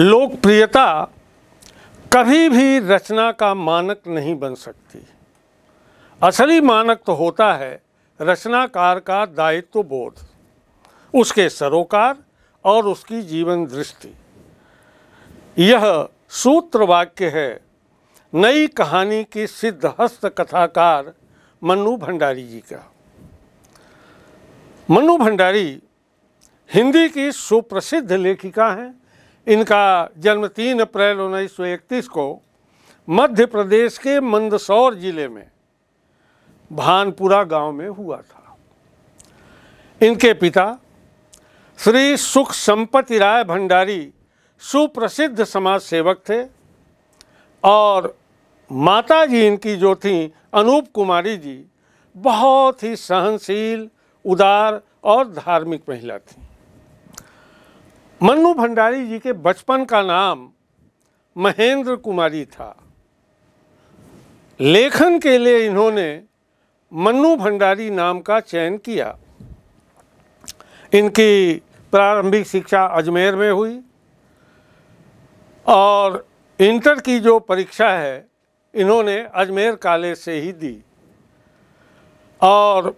लोकप्रियता कभी भी रचना का मानक नहीं बन सकती असली मानक तो होता है रचनाकार का दायित्व तो बोध उसके सरोकार और उसकी जीवन दृष्टि यह सूत्र वाक्य है नई कहानी की सिद्ध हस्त कथाकार मनु भंडारी जी का मनु भंडारी हिंदी की सुप्रसिद्ध लेखिका हैं इनका जन्म तीन अप्रैल उन्नीस को मध्य प्रदेश के मंदसौर जिले में भानपुरा गांव में हुआ था इनके पिता श्री सुख संपत्ति राय भंडारी सुप्रसिद्ध समाज सेवक थे और माता जी इनकी जो थीं अनूप कुमारी जी बहुत ही सहनशील उदार और धार्मिक महिला थीं मन्नू भंडारी जी के बचपन का नाम महेंद्र कुमारी था लेखन के लिए इन्होंने मन्नू भंडारी नाम का चयन किया इनकी प्रारंभिक शिक्षा अजमेर में हुई और इंटर की जो परीक्षा है इन्होंने अजमेर कॉलेज से ही दी और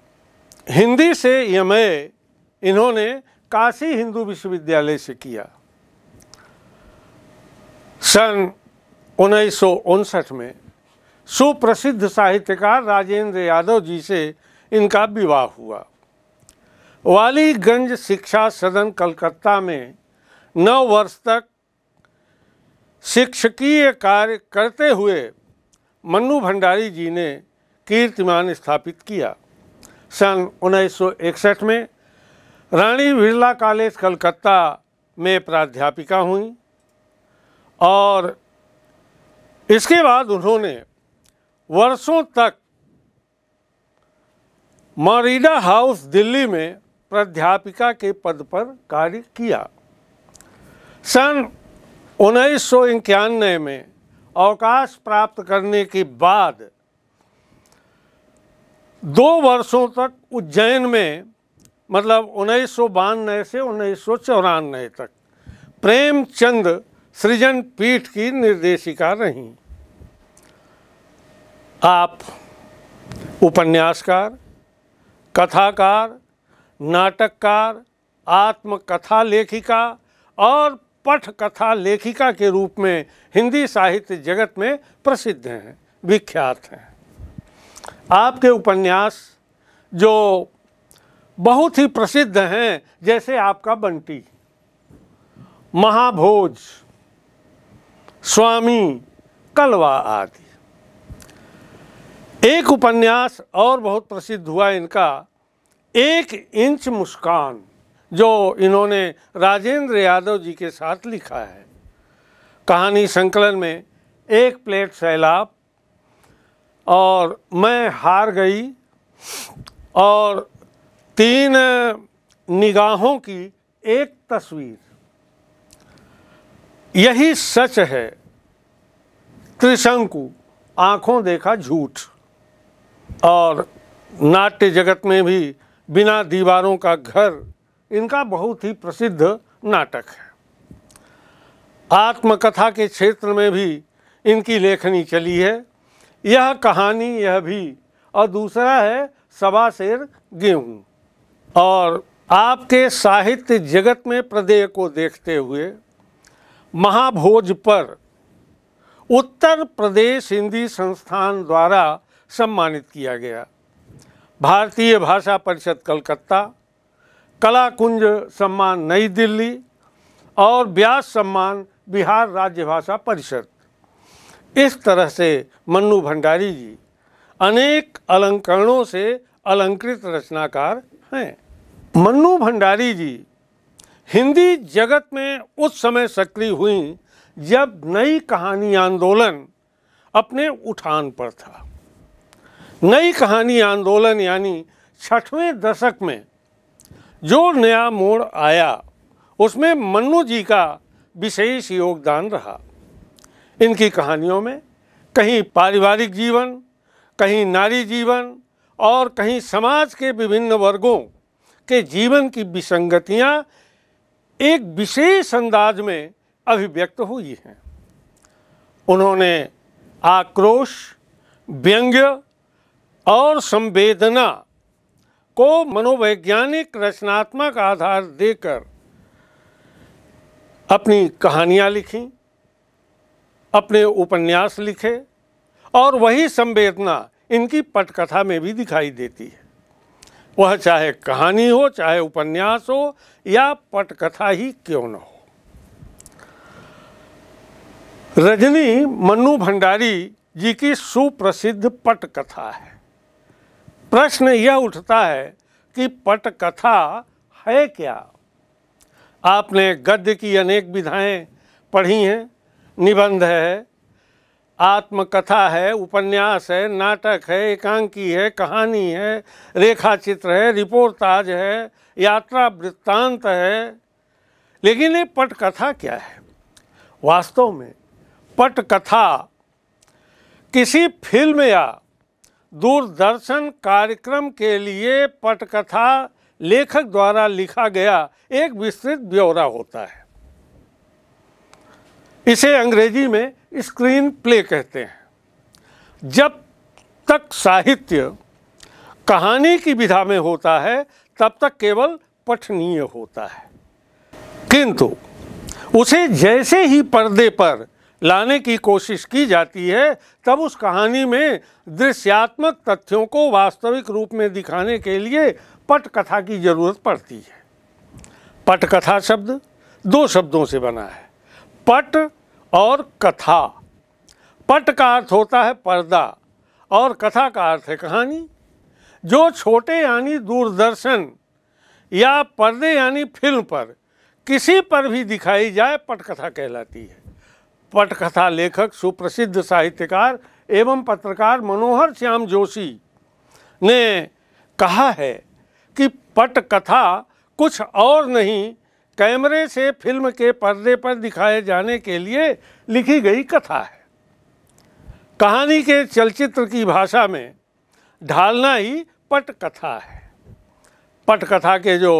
हिंदी से एम इन्होंने काशी हिंदू विश्वविद्यालय से किया सन उन्नीस में सुप्रसिद्ध साहित्यकार राजेंद्र यादव जी से इनका विवाह हुआ वालीगंज शिक्षा सदन कलकत्ता में नौ वर्ष तक शिक्षकीय कार्य करते हुए मन्नू भंडारी जी ने कीर्तिमान स्थापित किया सन 1961 में रानी बिरला कॉलेज कलकत्ता में प्राध्यापिका हुई और इसके बाद उन्होंने वर्षों तक मरीडा हाउस दिल्ली में प्राध्यापिका के पद पर कार्य किया सन उन्नीस में अवकाश प्राप्त करने के बाद दो वर्षों तक उज्जैन में मतलब उन्नीस सौ बानवे से उन्नीस सौ चौरानवे तक प्रेमचंद सृजन पीठ की निर्देशिका रहीं आप उपन्यासकार कथाकार नाटककार आत्मकथा लेखिका और पठ कथा लेखिका के रूप में हिंदी साहित्य जगत में प्रसिद्ध हैं विख्यात हैं आपके उपन्यास जो बहुत ही प्रसिद्ध हैं जैसे आपका बंटी महाभोज स्वामी कलवा आदि एक उपन्यास और बहुत प्रसिद्ध हुआ इनका एक इंच मुस्कान जो इन्होंने राजेंद्र यादव जी के साथ लिखा है कहानी संकलन में एक प्लेट सैलाब और मैं हार गई और तीन निगाहों की एक तस्वीर यही सच है त्रिशंकु आंखों देखा झूठ और नाट्य जगत में भी बिना दीवारों का घर इनका बहुत ही प्रसिद्ध नाटक है आत्मकथा के क्षेत्र में भी इनकी लेखनी चली है यह कहानी यह भी और दूसरा है सवा शेर गेहूँ और आपके साहित्य जगत में प्रदेय को देखते हुए महाभोज पर उत्तर प्रदेश हिंदी संस्थान द्वारा सम्मानित किया गया भारतीय भाषा परिषद कलकत्ता कला कुंज सम्मान नई दिल्ली और ब्यास सम्मान बिहार राज्य भाषा परिषद इस तरह से मन्नू भंडारी जी अनेक अलंकरणों से अलंकृत रचनाकार मन्नू भंडारी जी हिंदी जगत में उस समय सक्रिय हुई जब नई कहानी आंदोलन अपने उठान पर था नई कहानी आंदोलन यानी छठवें दशक में जो नया मोड़ आया उसमें मन्नू जी का विशेष योगदान रहा इनकी कहानियों में कहीं पारिवारिक जीवन कहीं नारी जीवन और कहीं समाज के विभिन्न वर्गों के जीवन की विसंगतियाँ एक विशेष अंदाज में अभिव्यक्त हुई हैं उन्होंने आक्रोश व्यंग्य और संवेदना को मनोवैज्ञानिक रचनात्मक आधार देकर अपनी कहानियाँ लिखीं अपने उपन्यास लिखे और वही संवेदना इनकी पटकथा में भी दिखाई देती है वह चाहे कहानी हो चाहे उपन्यास हो या पटकथा ही क्यों न हो रजनी मनु भंडारी जी की सुप्रसिद्ध पटकथा है प्रश्न यह उठता है कि पटकथा है क्या आपने गद्य की अनेक विधाएं पढ़ी हैं निबंध है आत्मकथा है उपन्यास है नाटक है एकांकी है कहानी है रेखा चित्र है रिपोर्टाज है यात्रा वृत्तांत है लेकिन ये पटकथा क्या है वास्तव में पटकथा किसी फिल्म या दूरदर्शन कार्यक्रम के लिए पटकथा लेखक द्वारा लिखा गया एक विस्तृत ब्यौरा होता है इसे अंग्रेजी में स्क्रीन प्ले कहते हैं जब तक साहित्य कहानी की विधा में होता है तब तक केवल पठनीय होता है किंतु उसे जैसे ही पर्दे पर लाने की कोशिश की जाती है तब उस कहानी में दृश्यात्मक तथ्यों को वास्तविक रूप में दिखाने के लिए पटकथा की जरूरत पड़ती है पटकथा शब्द दो शब्दों से बना है पट और कथा पट का अर्थ होता है पर्दा और कथा का अर्थ है कहानी जो छोटे यानी दूरदर्शन या पर्दे यानी फिल्म पर किसी पर भी दिखाई जाए पटकथा कहलाती है पटकथा लेखक सुप्रसिद्ध साहित्यकार एवं पत्रकार मनोहर श्याम जोशी ने कहा है कि पटकथा कुछ और नहीं कैमरे से फिल्म के पर्दे पर दिखाए जाने के लिए लिखी गई कथा है कहानी के चलचित्र की भाषा में ढालना ही पटकथा है पटकथा के जो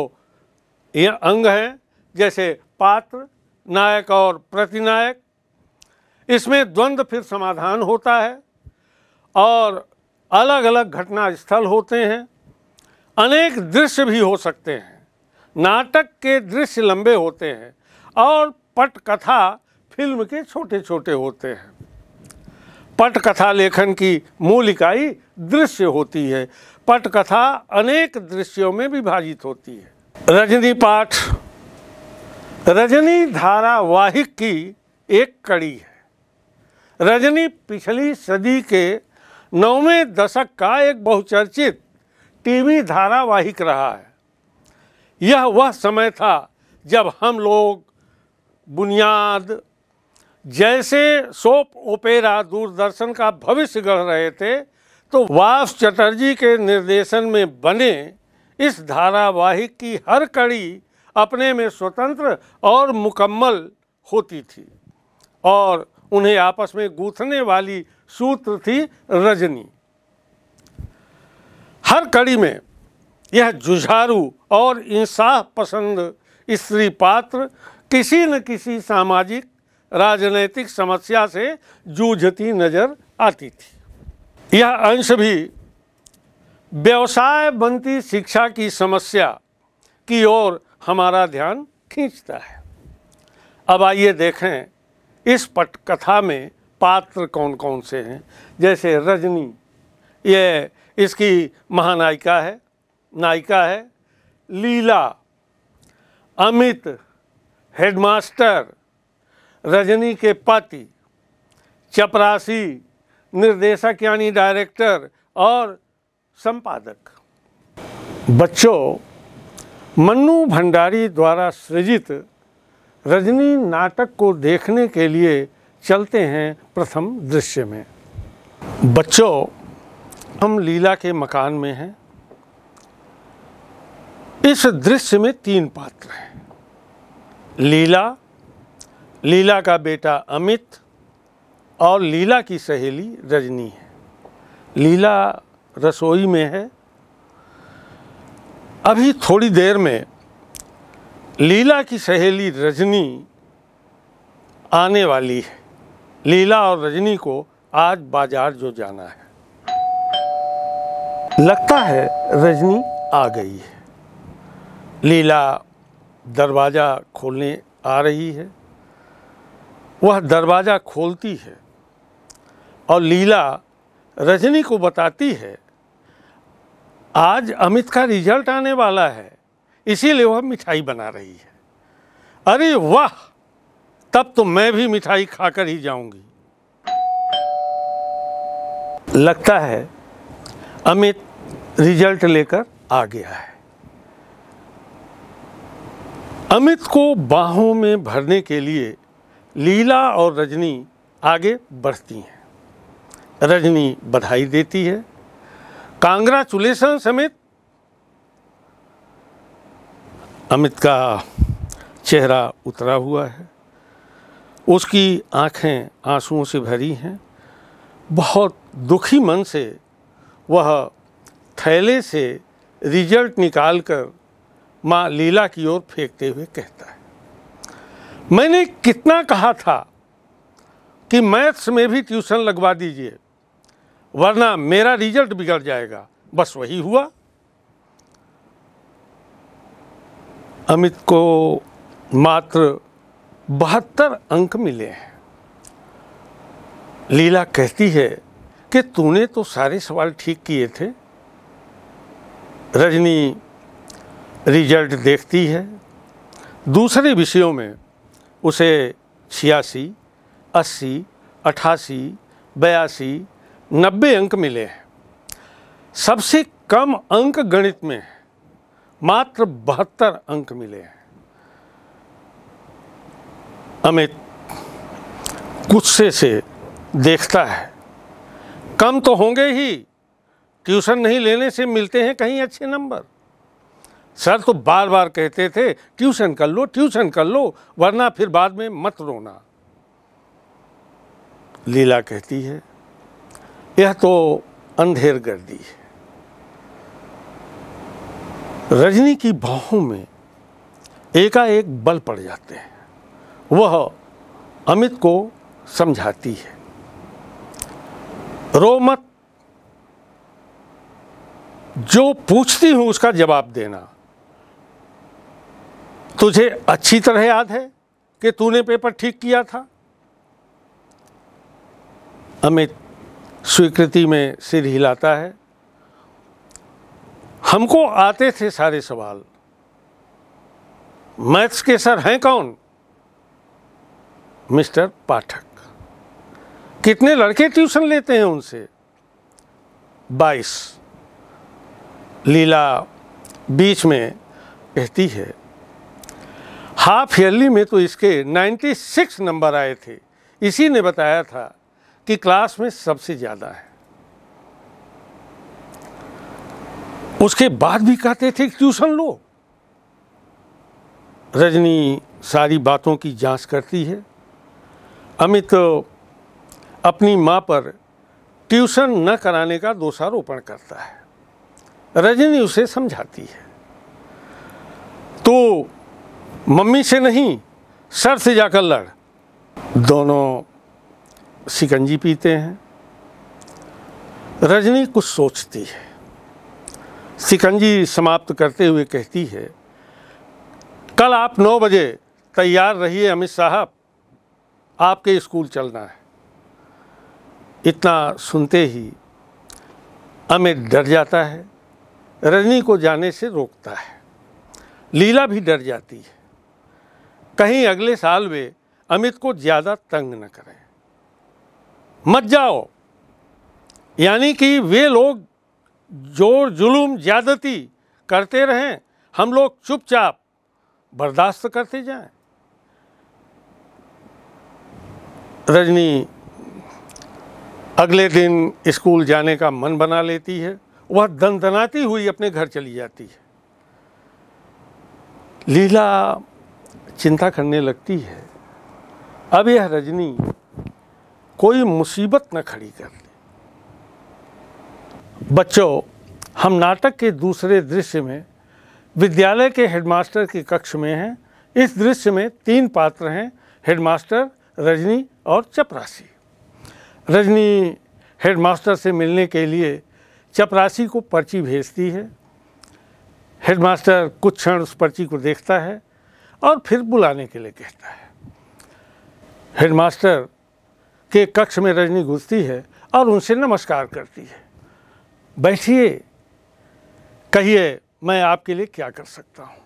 ये अंग हैं जैसे पात्र नायक और प्रतिनायक इसमें द्वंद्व फिर समाधान होता है और अलग अलग घटना स्थल होते हैं अनेक दृश्य भी हो सकते हैं नाटक के दृश्य लंबे होते हैं और पटकथा फिल्म के छोटे छोटे होते हैं पटकथा लेखन की मूल इकाई दृश्य होती है पटकथा अनेक दृश्यों में विभाजित होती है रजनी पाठ रजनी धारावाहिक की एक कड़ी है रजनी पिछली सदी के नौवें दशक का एक बहुचर्चित टीवी धारावाहिक रहा है यह वह समय था जब हम लोग बुनियाद जैसे सोप ओपेरा दूरदर्शन का भविष्य गढ़ रहे थे तो वास चटर्जी के निर्देशन में बने इस धारावाहिक की हर कड़ी अपने में स्वतंत्र और मुकम्मल होती थी और उन्हें आपस में गूंथने वाली सूत्र थी रजनी हर कड़ी में यह जुझारू और इंसाफ पसंद स्त्री पात्र किसी न किसी सामाजिक राजनैतिक समस्या से जूझती नजर आती थी यह अंश भी व्यवसाय बनती शिक्षा की समस्या की ओर हमारा ध्यान खींचता है अब आइए देखें इस पटकथा में पात्र कौन कौन से हैं जैसे रजनी ये इसकी महानायिका है नायिका है लीला अमित हेडमास्टर रजनी के पति चपरासी निर्देशक यानी डायरेक्टर और संपादक बच्चों मन्नू भंडारी द्वारा सृजित रजनी नाटक को देखने के लिए चलते हैं प्रथम दृश्य में बच्चों हम लीला के मकान में हैं इस दृश्य में तीन पात्र हैं लीला लीला का बेटा अमित और लीला की सहेली रजनी है लीला रसोई में है अभी थोड़ी देर में लीला की सहेली रजनी आने वाली है लीला और रजनी को आज बाजार जो जाना है लगता है रजनी आ गई है लीला दरवाज़ा खोलने आ रही है वह दरवाज़ा खोलती है और लीला रजनी को बताती है आज अमित का रिजल्ट आने वाला है इसीलिए वह मिठाई बना रही है अरे वाह तब तो मैं भी मिठाई खाकर ही जाऊंगी लगता है अमित रिजल्ट लेकर आ गया है अमित को बाहों में भरने के लिए लीला और रजनी आगे बढ़ती हैं रजनी बधाई देती है कांग्रेचुलेशन समेत अमित का चेहरा उतरा हुआ है उसकी आंखें आंसुओं से भरी हैं बहुत दुखी मन से वह थैले से रिजल्ट निकाल कर माँ लीला की ओर फेंकते हुए कहता है मैंने कितना कहा था कि मैथ्स में भी ट्यूशन लगवा दीजिए वरना मेरा रिजल्ट बिगड़ जाएगा बस वही हुआ अमित को मात्र बहत्तर अंक मिले हैं लीला कहती है कि तूने तो सारे सवाल ठीक किए थे रजनी रिजल्ट देखती है दूसरे विषयों में उसे छियासी अस्सी अठासी बयासी नब्बे अंक मिले हैं सबसे कम अंक गणित में मात्र बहत्तर अंक मिले हैं अमित गुस्से से देखता है कम तो होंगे ही ट्यूशन नहीं लेने से मिलते हैं कहीं अच्छे नंबर सर तो बार बार कहते थे ट्यूशन कर लो ट्यूशन कर लो वरना फिर बाद में मत रोना लीला कहती है यह तो अंधेर गर्दी है रजनी की बाहों में एकाएक बल पड़ जाते हैं वह अमित को समझाती है रो मत जो पूछती हूं उसका जवाब देना तुझे अच्छी तरह याद है कि तूने पेपर ठीक किया था अमित स्वीकृति में सिर हिलाता है हमको आते थे सारे सवाल मैथ्स के सर हैं कौन मिस्टर पाठक कितने लड़के ट्यूशन लेते हैं उनसे बाईस लीला बीच में कहती है हाफ ईयरली में तो इसके 96 नंबर आए थे इसी ने बताया था कि क्लास में सबसे ज़्यादा है उसके बाद भी कहते थे ट्यूशन लो रजनी सारी बातों की जांच करती है अमित अपनी माँ पर ट्यूशन न कराने का दोषारोपण करता है रजनी उसे समझाती है तो मम्मी से नहीं सर से जाकर लड़ दोनों शिकंजी पीते हैं रजनी कुछ सोचती है शिकंजी समाप्त करते हुए कहती है कल आप नौ बजे तैयार रहिए अमित साहब आपके स्कूल चलना है इतना सुनते ही अमित डर जाता है रजनी को जाने से रोकता है लीला भी डर जाती है कहीं अगले साल वे अमित को ज़्यादा तंग न करें मत जाओ यानी कि वे लोग जोर जुलूम ज़्यादती करते रहें हम लोग चुपचाप बर्दाश्त करते जाएं रजनी अगले दिन स्कूल जाने का मन बना लेती है वह दनदनाती हुई अपने घर चली जाती है लीला चिंता करने लगती है अब यह रजनी कोई मुसीबत न खड़ी कर ले बच्चों हम नाटक के दूसरे दृश्य में विद्यालय के हेडमास्टर की कक्ष में हैं इस दृश्य में तीन पात्र हैं हेडमास्टर रजनी और चपरासी रजनी हेडमास्टर से मिलने के लिए चपरासी को पर्ची भेजती है हेडमास्टर कुछ क्षण उस पर्ची को देखता है और फिर बुलाने के लिए कहता है हेडमास्टर के कक्ष में रजनी घुसती है और उनसे नमस्कार करती है बैठिए कहिए मैं आपके लिए क्या कर सकता हूँ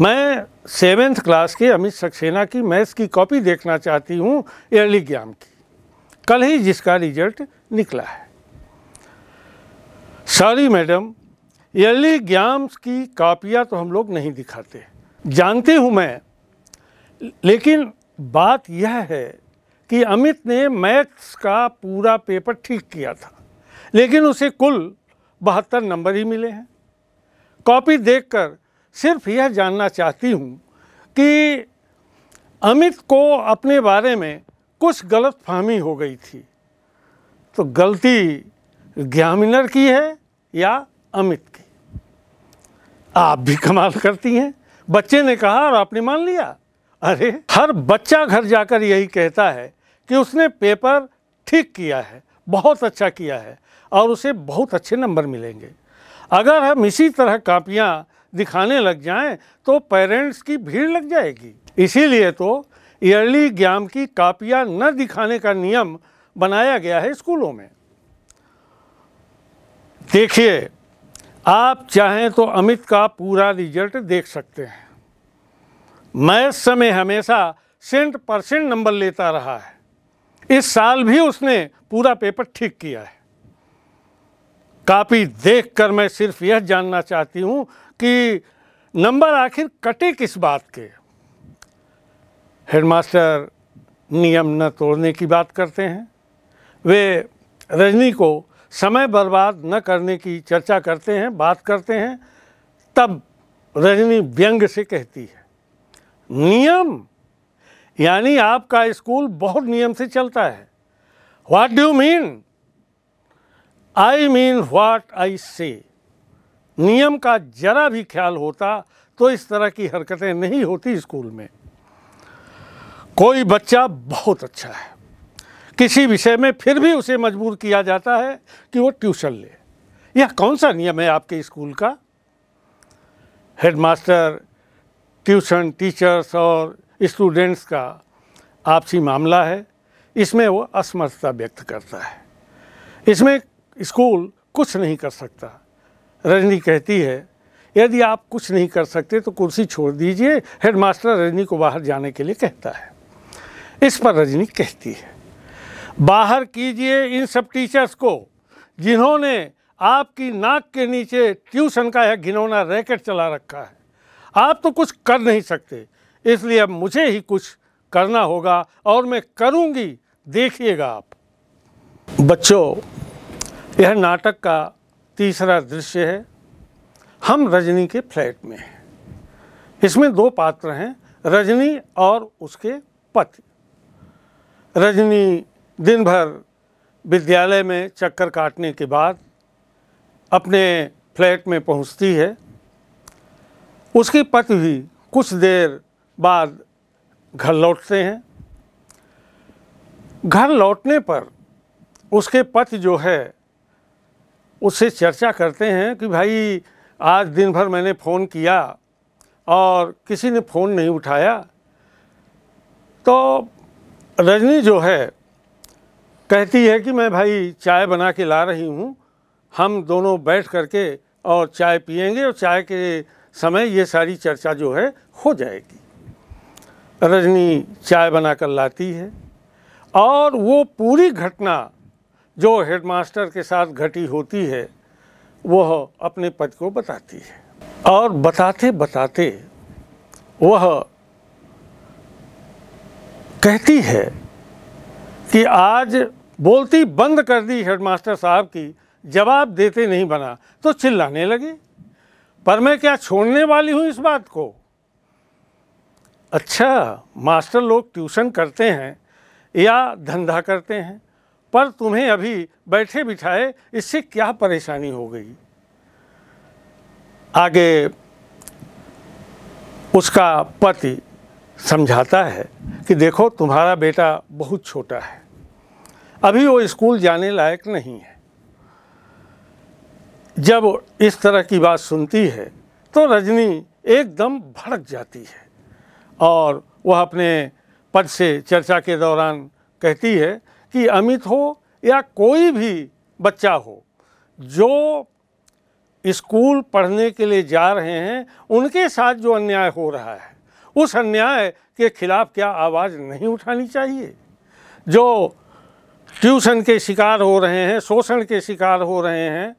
मैं सेवेंथ क्लास के अमित सक्सेना की मैथ्स की कॉपी देखना चाहती हूँ एयरली ग्याम की कल ही जिसका रिजल्ट निकला है सॉरी मैडम एयरली ग्याम्स की कापियाँ तो हम लोग नहीं दिखाते जानती हूँ मैं लेकिन बात यह है कि अमित ने मैथ्स का पूरा पेपर ठीक किया था लेकिन उसे कुल बहत्तर नंबर ही मिले हैं कॉपी देखकर सिर्फ यह जानना चाहती हूँ कि अमित को अपने बारे में कुछ गलत फहमी हो गई थी तो गलती ग्यामिनर की है या अमित की आप भी कमाल करती हैं बच्चे ने कहा और आपने मान लिया अरे हर बच्चा घर जाकर यही कहता है कि उसने पेपर ठीक किया है बहुत अच्छा किया है और उसे बहुत अच्छे नंबर मिलेंगे अगर हम इसी तरह कापियाँ दिखाने लग जाएं तो पेरेंट्स की भीड़ लग जाएगी इसीलिए तो ईयरली एग्जाम की कापियाँ न दिखाने का नियम बनाया गया है स्कूलों में देखिए आप चाहें तो अमित का पूरा रिजल्ट देख सकते हैं मैथ समय हमेशा सेंट परसेंट नंबर लेता रहा है इस साल भी उसने पूरा पेपर ठीक किया है कापी देखकर मैं सिर्फ यह जानना चाहती हूं कि नंबर आखिर कटे किस बात के हेडमास्टर नियम न तोड़ने की बात करते हैं वे रजनी को समय बर्बाद न करने की चर्चा करते हैं बात करते हैं तब रजनी व्यंग से कहती है नियम यानी आपका स्कूल बहुत नियम से चलता है what do mean I mean what I say नियम का जरा भी ख्याल होता तो इस तरह की हरकतें नहीं होती स्कूल में कोई बच्चा बहुत अच्छा है किसी विषय में फिर भी उसे मजबूर किया जाता है कि वो ट्यूशन ले यह कौन सा नियम है आपके स्कूल का हेडमास्टर ट्यूशन टीचर्स और स्टूडेंट्स का आपसी मामला है इसमें वो असमर्थता व्यक्त करता है इसमें स्कूल कुछ नहीं कर सकता रजनी कहती है यदि आप कुछ नहीं कर सकते तो कुर्सी छोड़ दीजिए हेडमास्टर रजनी को बाहर जाने के लिए कहता है इस पर रजनी कहती है बाहर कीजिए इन सब टीचर्स को जिन्होंने आपकी नाक के नीचे ट्यूशन का यह घिनौना रैकेट चला रखा है आप तो कुछ कर नहीं सकते इसलिए अब मुझे ही कुछ करना होगा और मैं करूंगी देखिएगा आप बच्चों यह नाटक का तीसरा दृश्य है हम रजनी के फ्लैट में हैं इसमें दो पात्र हैं रजनी और उसके पति रजनी दिन भर विद्यालय में चक्कर काटने के बाद अपने फ्लैट में पहुंचती है उसकी पति भी कुछ देर बाद घर लौटते हैं घर लौटने पर उसके पति जो है उससे चर्चा करते हैं कि भाई आज दिन भर मैंने फ़ोन किया और किसी ने फ़ोन नहीं उठाया तो रजनी जो है कहती है कि मैं भाई चाय बना के ला रही हूँ हम दोनों बैठ करके और चाय पियेंगे और चाय के समय ये सारी चर्चा जो है हो जाएगी रजनी चाय बना कर लाती है और वो पूरी घटना जो हेडमास्टर के साथ घटी होती है वह अपने पति को बताती है और बताते बताते वह कहती है कि आज बोलती बंद कर दी हेडमास्टर साहब की जवाब देते नहीं बना तो चिल्लाने लगे पर मैं क्या छोड़ने वाली हूँ इस बात को अच्छा मास्टर लोग ट्यूशन करते हैं या धंधा करते हैं पर तुम्हें अभी बैठे बिठाए इससे क्या परेशानी हो गई आगे उसका पति समझाता है कि देखो तुम्हारा बेटा बहुत छोटा है अभी वो स्कूल जाने लायक नहीं है जब इस तरह की बात सुनती है तो रजनी एकदम भड़क जाती है और वह अपने पद से चर्चा के दौरान कहती है कि अमित हो या कोई भी बच्चा हो जो स्कूल पढ़ने के लिए जा रहे हैं उनके साथ जो अन्याय हो रहा है उस अन्याय के खिलाफ क्या आवाज़ नहीं उठानी चाहिए जो ट्यूशन के शिकार हो रहे हैं शोषण के शिकार हो रहे हैं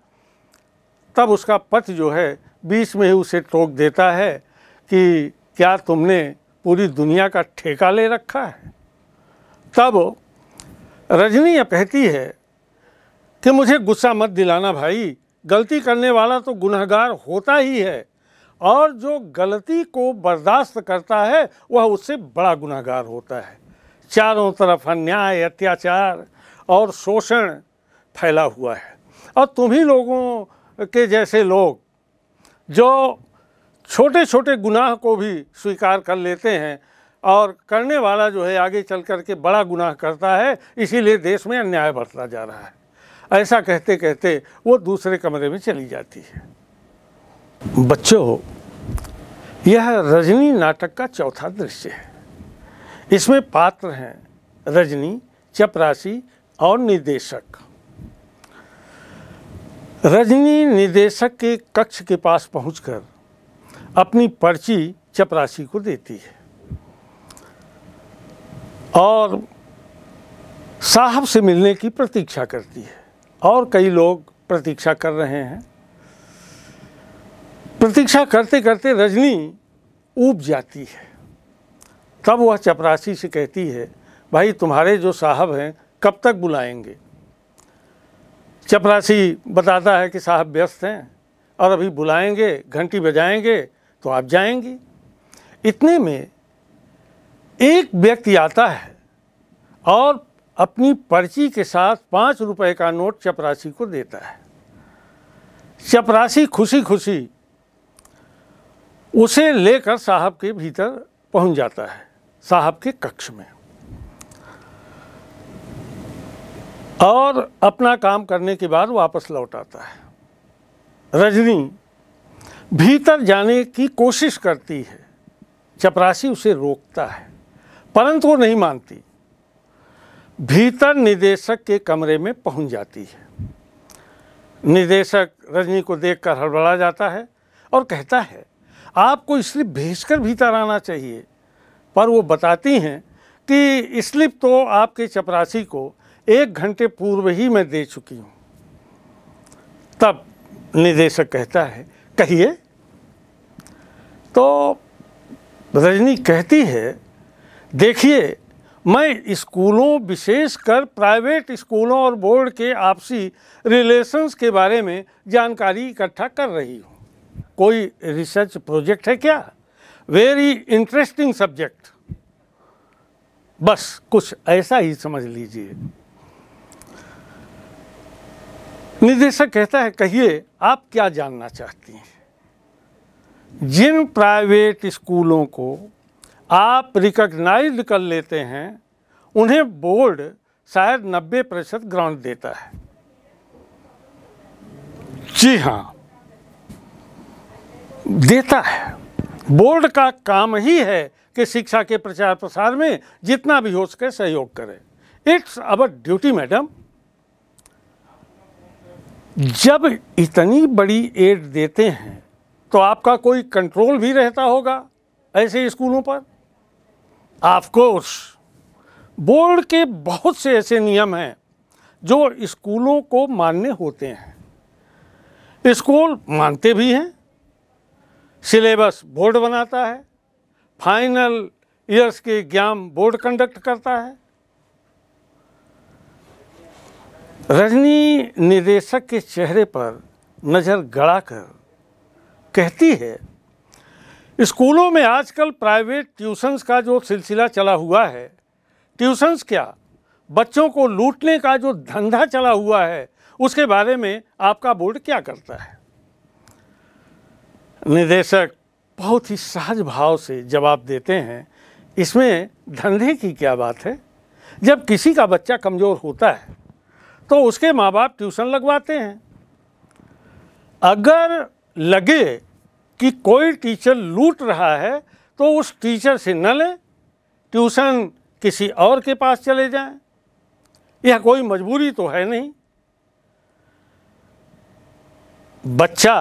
तब उसका पथ जो है बीच में ही उसे टोक देता है कि क्या तुमने पूरी दुनिया का ठेका ले रखा है तब रजनी कहती है कि मुझे गुस्सा मत दिलाना भाई गलती करने वाला तो गुनहगार होता ही है और जो गलती को बर्दाश्त करता है वह उससे बड़ा गुनहगार होता है चारों तरफ अन्याय अत्याचार और शोषण फैला हुआ है और तुम्ही लोगों के जैसे लोग जो छोटे छोटे गुनाह को भी स्वीकार कर लेते हैं और करने वाला जो है आगे चल कर के बड़ा गुनाह करता है इसीलिए देश में अन्याय बढ़ता जा रहा है ऐसा कहते कहते वो दूसरे कमरे में चली जाती है बच्चों यह रजनी नाटक का चौथा दृश्य है इसमें पात्र हैं रजनी चपरासी और निदेशक रजनी निदेशक के कक्ष के पास पहुंचकर अपनी पर्ची चपरासी को देती है और साहब से मिलने की प्रतीक्षा करती है और कई लोग प्रतीक्षा कर रहे हैं प्रतीक्षा करते करते रजनी ऊब जाती है तब वह चपरासी से कहती है भाई तुम्हारे जो साहब हैं कब तक बुलाएंगे चपरासी बताता है कि साहब व्यस्त हैं और अभी बुलाएंगे घंटी बजाएंगे तो आप जाएंगी इतने में एक व्यक्ति आता है और अपनी पर्ची के साथ पाँच रुपए का नोट चपरासी को देता है चपरासी खुशी खुशी उसे लेकर साहब के भीतर पहुंच जाता है साहब के कक्ष में और अपना काम करने के बाद वापस लौट आता है रजनी भीतर जाने की कोशिश करती है चपरासी उसे रोकता है परंतु वो नहीं मानती भीतर निदेशक के कमरे में पहुंच जाती है निदेशक रजनी को देखकर हड़बड़ा जाता है और कहता है आपको स्लिप भेजकर भीतर आना चाहिए पर वो बताती हैं कि स्लिप तो आपके चपरासी को एक घंटे पूर्व ही मैं दे चुकी हूँ तब निदेशक कहता है कहिए तो रजनी कहती है देखिए मैं स्कूलों विशेषकर प्राइवेट स्कूलों और बोर्ड के आपसी रिलेशंस के बारे में जानकारी इकट्ठा कर रही हूँ कोई रिसर्च प्रोजेक्ट है क्या वेरी इंटरेस्टिंग सब्जेक्ट बस कुछ ऐसा ही समझ लीजिए निदेशक कहता है कहिए आप क्या जानना चाहती हैं जिन प्राइवेट स्कूलों को आप रिकग्नाइज कर लेते हैं उन्हें बोर्ड शायद 90 प्रतिशत ग्रांट देता है जी हाँ देता है बोर्ड का काम ही है कि शिक्षा के प्रचार प्रसार में जितना भी हो सके सहयोग करें इट्स अवर ड्यूटी मैडम जब इतनी बड़ी एड देते हैं तो आपका कोई कंट्रोल भी रहता होगा ऐसे स्कूलों पर ऑफकोर्स बोर्ड के बहुत से ऐसे नियम हैं जो स्कूलों को मानने होते हैं स्कूल मानते भी हैं सिलेबस बोर्ड बनाता है फाइनल ईयर्स के एग्जाम बोर्ड कंडक्ट करता है रजनी निदेशक के चेहरे पर नज़र गड़ाकर कहती है स्कूलों में आजकल प्राइवेट ट्यूशन्स का जो सिलसिला चला हुआ है ट्यूशन्स क्या बच्चों को लूटने का जो धंधा चला हुआ है उसके बारे में आपका बोर्ड क्या करता है निदेशक बहुत ही सहज भाव से जवाब देते हैं इसमें धंधे की क्या बात है जब किसी का बच्चा कमज़ोर होता है तो उसके माँ बाप ट्यूशन लगवाते हैं अगर लगे कि कोई टीचर लूट रहा है तो उस टीचर से न लें ट्यूशन किसी और के पास चले जाएं यह कोई मजबूरी तो है नहीं बच्चा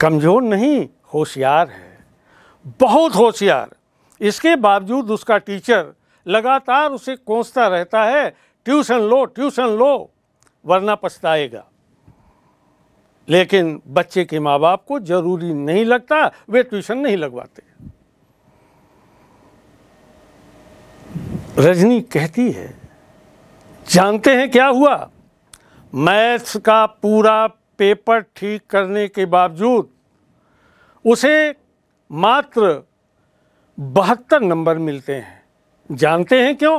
कमज़ोर नहीं होशियार है बहुत होशियार इसके बावजूद उसका टीचर लगातार उसे कोसता रहता है ट्यूशन लो ट्यूशन लो वरना पछताएगा लेकिन बच्चे के माँ बाप को जरूरी नहीं लगता वे ट्यूशन नहीं लगवाते रजनी कहती है जानते हैं क्या हुआ मैथ्स का पूरा पेपर ठीक करने के बावजूद उसे मात्र बहत्तर नंबर मिलते हैं जानते हैं क्यों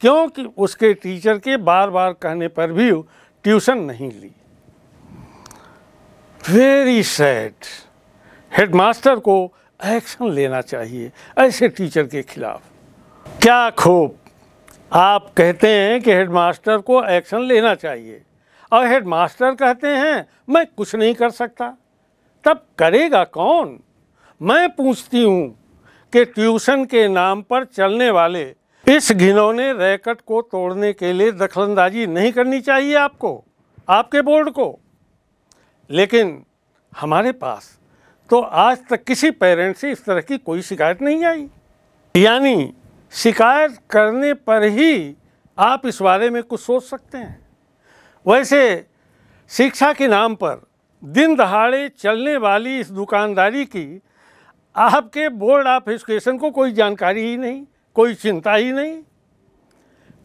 क्योंकि उसके टीचर के बार बार कहने पर भी ट्यूशन नहीं ली वेरी सैड हेडमास्टर को एक्शन लेना चाहिए ऐसे टीचर के खिलाफ क्या खूब आप कहते हैं कि हेडमास्टर को एक्शन लेना चाहिए और हेडमास्टर कहते हैं मैं कुछ नहीं कर सकता तब करेगा कौन मैं पूछती हूँ कि ट्यूशन के नाम पर चलने वाले इस घिनौने रैकट को तोड़ने के लिए दखलंदाजी नहीं करनी चाहिए आपको आपके बोर्ड को लेकिन हमारे पास तो आज तक किसी पेरेंट से इस तरह की कोई शिकायत नहीं आई यानी शिकायत करने पर ही आप इस बारे में कुछ सोच सकते हैं वैसे शिक्षा के नाम पर दिन दहाड़े चलने वाली इस दुकानदारी की आपके बोर्ड ऑफ एजुकेशन को कोई जानकारी ही नहीं कोई चिंता ही नहीं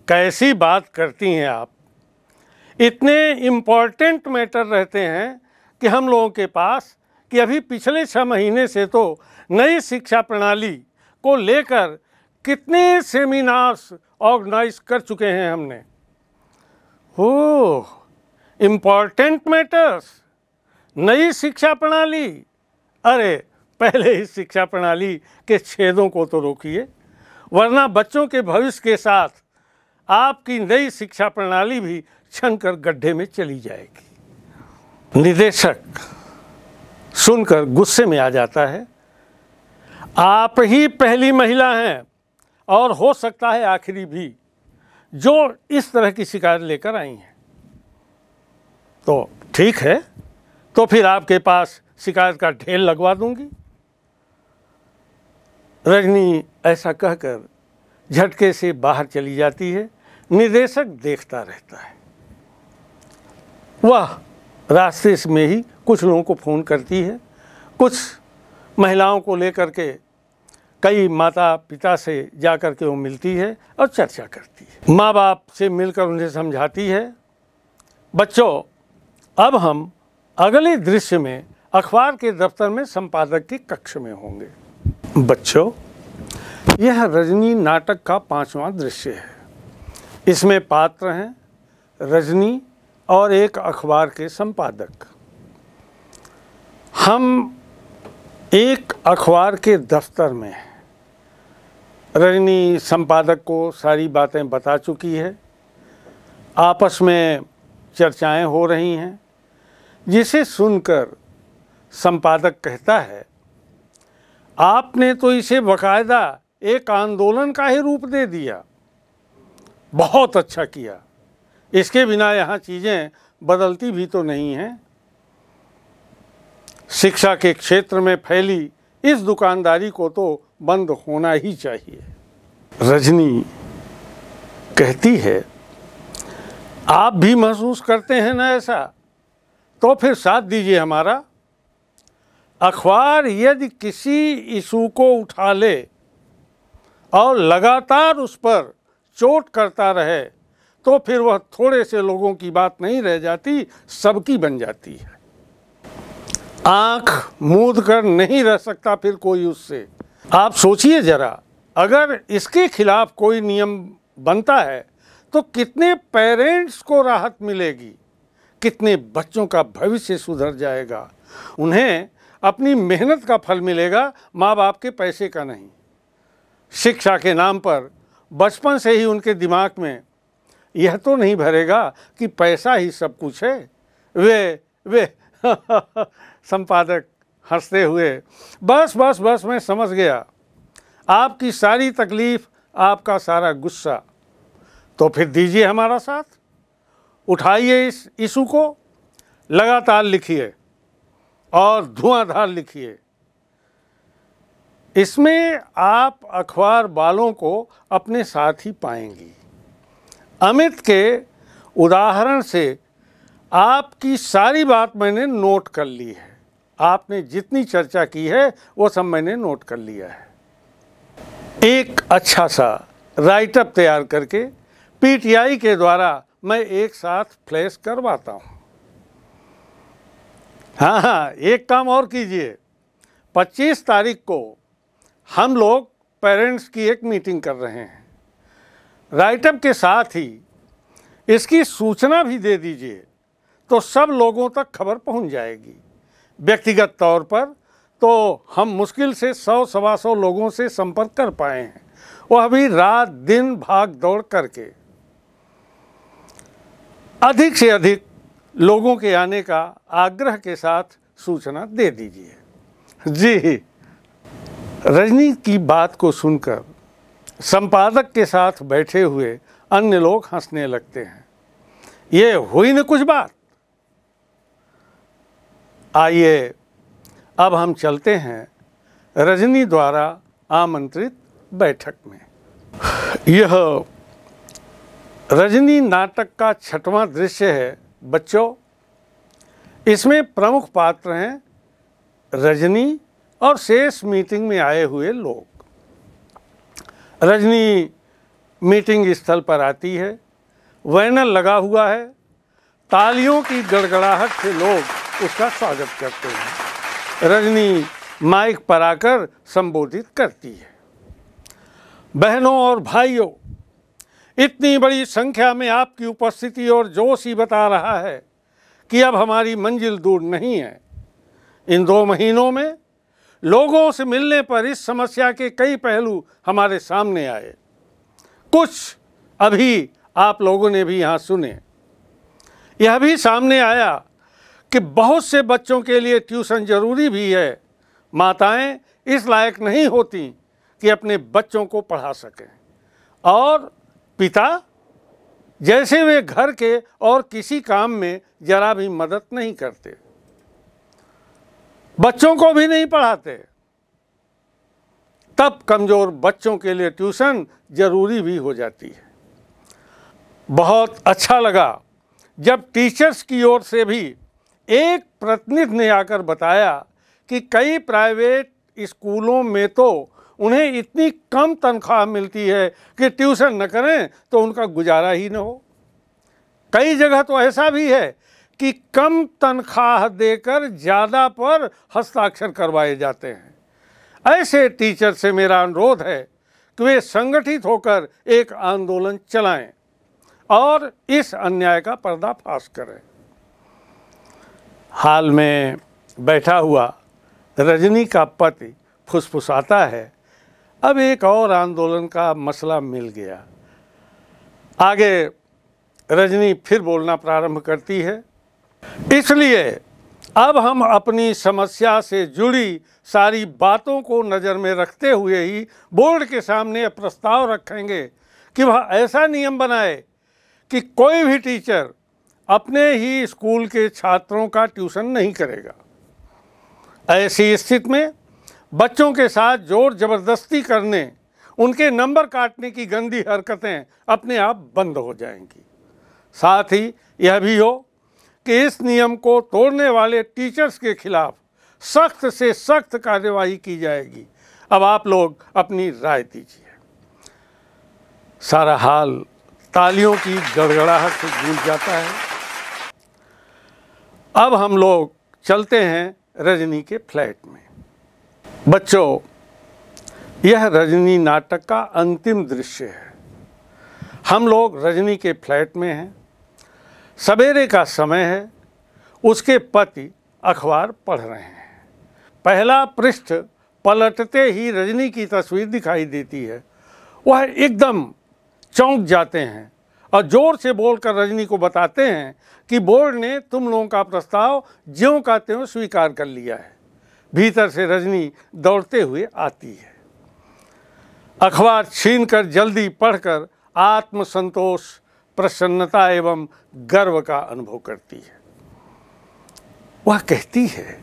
कैसी बात करती हैं आप इतने इम्पॉर्टेंट मैटर रहते हैं कि हम लोगों के पास कि अभी पिछले छः महीने से तो नई शिक्षा प्रणाली को लेकर कितने सेमिनार्स ऑर्गेनाइज कर चुके हैं हमने हो इम्पॉर्टेंट मैटर्स नई शिक्षा प्रणाली अरे पहले ही शिक्षा प्रणाली के छेदों को तो रोकिए वरना बच्चों के भविष्य के साथ आपकी नई शिक्षा प्रणाली भी छन कर गड्ढे में चली जाएगी निदेशक सुनकर गुस्से में आ जाता है आप ही पहली महिला हैं और हो सकता है आखिरी भी जो इस तरह की शिकायत लेकर आई हैं तो ठीक है तो फिर आपके पास शिकायत का ढेर लगवा दूंगी रजनी ऐसा कहकर झटके से बाहर चली जाती है निदेशक देखता रहता है वह रास्ते में ही कुछ लोगों को फ़ोन करती है कुछ महिलाओं को लेकर के कई माता पिता से जा कर के वो मिलती है और चर्चा करती है माँ बाप से मिलकर उन्हें समझाती है बच्चों अब हम अगले दृश्य में अखबार के दफ्तर में संपादक के कक्ष में होंगे बच्चों यह रजनी नाटक का पांचवा दृश्य है इसमें पात्र हैं रजनी और एक अखबार के संपादक हम एक अखबार के दफ्तर में रजनी संपादक को सारी बातें बता चुकी है आपस में चर्चाएं हो रही हैं जिसे सुनकर संपादक कहता है आपने तो इसे बकायदा एक आंदोलन का ही रूप दे दिया बहुत अच्छा किया इसके बिना यहाँ चीज़ें बदलती भी तो नहीं हैं शिक्षा के क्षेत्र में फैली इस दुकानदारी को तो बंद होना ही चाहिए रजनी कहती है आप भी महसूस करते हैं ना ऐसा तो फिर साथ दीजिए हमारा अखबार यदि किसी इशू को उठा ले और लगातार उस पर चोट करता रहे तो फिर वह थोड़े से लोगों की बात नहीं रह जाती सबकी बन जाती है आंख मूद कर नहीं रह सकता फिर कोई उससे आप सोचिए जरा अगर इसके खिलाफ कोई नियम बनता है तो कितने पेरेंट्स को राहत मिलेगी कितने बच्चों का भविष्य सुधर जाएगा उन्हें अपनी मेहनत का फल मिलेगा माँ बाप के पैसे का नहीं शिक्षा के नाम पर बचपन से ही उनके दिमाग में यह तो नहीं भरेगा कि पैसा ही सब कुछ है वे वे संपादक हंसते हुए बस बस बस मैं समझ गया आपकी सारी तकलीफ आपका सारा गुस्सा तो फिर दीजिए हमारा साथ उठाइए इस इशू को लगातार लिखिए और धुआंधार लिखिए इसमें आप अखबार वालों को अपने साथ ही पाएंगी अमित के उदाहरण से आपकी सारी बात मैंने नोट कर ली है आपने जितनी चर्चा की है वो सब मैंने नोट कर लिया है एक अच्छा सा राइटअप तैयार करके पीटीआई के द्वारा मैं एक साथ फ्लैश करवाता हूँ हाँ हाँ एक काम और कीजिए 25 तारीख को हम लोग पेरेंट्स की एक मीटिंग कर रहे हैं राइटअप के साथ ही इसकी सूचना भी दे दीजिए तो सब लोगों तक खबर पहुंच जाएगी व्यक्तिगत तौर पर तो हम मुश्किल से सौ सवा सौ लोगों से संपर्क कर पाए हैं वह अभी रात दिन भाग दौड़ करके अधिक से अधिक लोगों के आने का आग्रह के साथ सूचना दे दीजिए जी रजनी की बात को सुनकर संपादक के साथ बैठे हुए अन्य लोग हंसने लगते हैं ये हुई न कुछ बात आइए अब हम चलते हैं रजनी द्वारा आमंत्रित बैठक में यह रजनी नाटक का छठवां दृश्य है बच्चों इसमें प्रमुख पात्र हैं रजनी और शेष मीटिंग में आए हुए लोग रजनी मीटिंग स्थल पर आती है वैनल लगा हुआ है तालियों की गड़गड़ाहट से लोग उसका स्वागत करते हैं रजनी माइक पर आकर संबोधित करती है बहनों और भाइयों इतनी बड़ी संख्या में आपकी उपस्थिति और जोश ही बता रहा है कि अब हमारी मंजिल दूर नहीं है इन दो महीनों में लोगों से मिलने पर इस समस्या के कई पहलू हमारे सामने आए कुछ अभी आप लोगों ने भी यहाँ सुने यह भी सामने आया कि बहुत से बच्चों के लिए ट्यूशन ज़रूरी भी है माताएं इस लायक नहीं होती कि अपने बच्चों को पढ़ा सकें और पिता जैसे वे घर के और किसी काम में जरा भी मदद नहीं करते बच्चों को भी नहीं पढ़ाते तब कमज़ोर बच्चों के लिए ट्यूशन ज़रूरी भी हो जाती है बहुत अच्छा लगा जब टीचर्स की ओर से भी एक प्रतिनिधि ने आकर बताया कि कई प्राइवेट स्कूलों में तो उन्हें इतनी कम तनख्वाह मिलती है कि ट्यूशन न करें तो उनका गुजारा ही न हो कई जगह तो ऐसा भी है कि कम तनख्वाह देकर ज़्यादा पर हस्ताक्षर करवाए जाते हैं ऐसे टीचर से मेरा अनुरोध है कि वे संगठित होकर एक आंदोलन चलाएं और इस अन्याय का पर्दाफाश करें हाल में बैठा हुआ रजनी का पति फुसफुसाता है अब एक और आंदोलन का मसला मिल गया आगे रजनी फिर बोलना प्रारंभ करती है इसलिए अब हम अपनी समस्या से जुड़ी सारी बातों को नज़र में रखते हुए ही बोर्ड के सामने प्रस्ताव रखेंगे कि वह ऐसा नियम बनाए कि कोई भी टीचर अपने ही स्कूल के छात्रों का ट्यूशन नहीं करेगा ऐसी स्थिति में बच्चों के साथ जोर जबरदस्ती करने उनके नंबर काटने की गंदी हरकतें अपने आप बंद हो जाएंगी साथ ही यह भी हो कि इस नियम को तोड़ने वाले टीचर्स के खिलाफ सख्त से सख्त कार्यवाही की जाएगी अब आप लोग अपनी राय दीजिए सारा हाल तालियों की गड़गड़ाहट से गूंज जाता है अब हम लोग चलते हैं रजनी के फ्लैट में बच्चों यह रजनी नाटक का अंतिम दृश्य है हम लोग रजनी के फ्लैट में हैं सवेरे का समय है उसके पति अखबार पढ़ रहे हैं पहला पृष्ठ पलटते ही रजनी की तस्वीर दिखाई देती है वह एकदम चौंक जाते हैं और ज़ोर से बोलकर रजनी को बताते हैं कि बोर्ड ने तुम लोगों का प्रस्ताव ज्यों का त्यों स्वीकार कर लिया है भीतर से रजनी दौड़ते हुए आती है अखबार छीनकर जल्दी पढ़कर आत्मसंतोष प्रसन्नता एवं गर्व का अनुभव करती है वह कहती है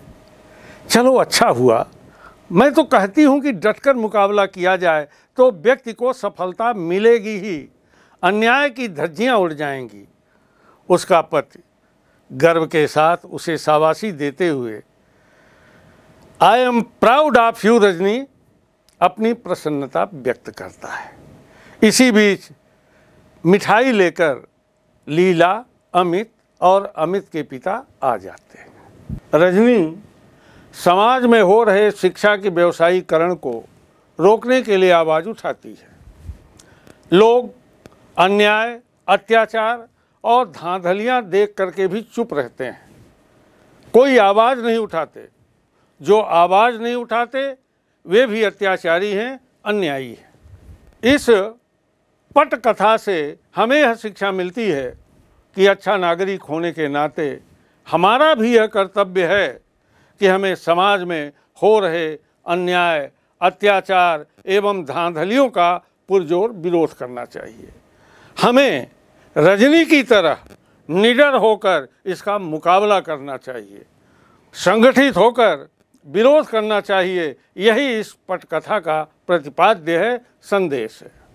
चलो अच्छा हुआ मैं तो कहती हूँ कि डटकर मुकाबला किया जाए तो व्यक्ति को सफलता मिलेगी ही अन्याय की धज्जियाँ उड़ जाएंगी उसका पति गर्व के साथ उसे शाबाशी देते हुए I am proud of you Rajni अपनी प्रसन्नता व्यक्त करता है इसी बीच मिठाई लेकर लीला अमित और अमित के पिता आ जाते हैं रजनी समाज में हो रहे शिक्षा के व्यवसायीकरण को रोकने के लिए आवाज़ उठाती है लोग अन्याय अत्याचार और धांधलियां देख करके भी चुप रहते हैं कोई आवाज़ नहीं उठाते जो आवाज़ नहीं उठाते वे भी अत्याचारी हैं अन्यायी हैं इस पट कथा से हमें यह शिक्षा मिलती है कि अच्छा नागरिक होने के नाते हमारा भी यह कर्तव्य है कि हमें समाज में हो रहे अन्याय अत्याचार एवं धांधलियों का पुरजोर विरोध करना चाहिए हमें रजनी की तरह निडर होकर इसका मुकाबला करना चाहिए संगठित होकर विरोध करना चाहिए यही इस पटकथा का प्रतिपाद्य है संदेश है